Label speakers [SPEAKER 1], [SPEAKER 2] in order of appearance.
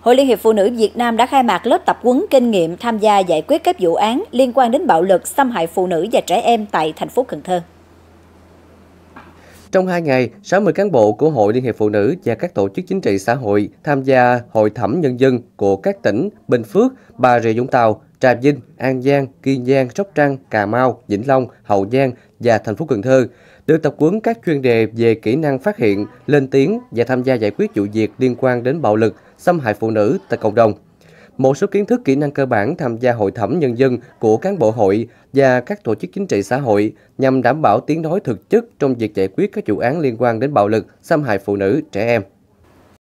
[SPEAKER 1] Hội Liên hiệp Phụ nữ Việt Nam đã khai mạc lớp tập huấn kinh nghiệm tham gia giải quyết các vụ án liên quan đến bạo lực xâm hại phụ nữ và trẻ em tại thành phố Cần Thơ.
[SPEAKER 2] Trong 2 ngày, 60 cán bộ của Hội Liên hiệp Phụ nữ và các tổ chức chính trị xã hội tham gia hội thẩm nhân dân của các tỉnh Bình Phước, Bà Rịa Vũng Tàu, Trà Vinh, An Giang, Kiên Giang, Sóc Trăng, Cà Mau, Vĩnh Long, Hậu Giang và thành phố Cần Thơ được tập huấn các chuyên đề về kỹ năng phát hiện, lên tiếng và tham gia giải quyết vụ việc liên quan đến bạo lực, xâm hại phụ nữ tại cộng đồng. Một số kiến thức kỹ năng cơ bản tham gia hội thẩm nhân dân của cán bộ hội và các tổ chức chính trị xã hội nhằm đảm bảo tiếng nói thực chất trong việc giải quyết các vụ án liên quan đến bạo lực, xâm hại phụ nữ, trẻ em.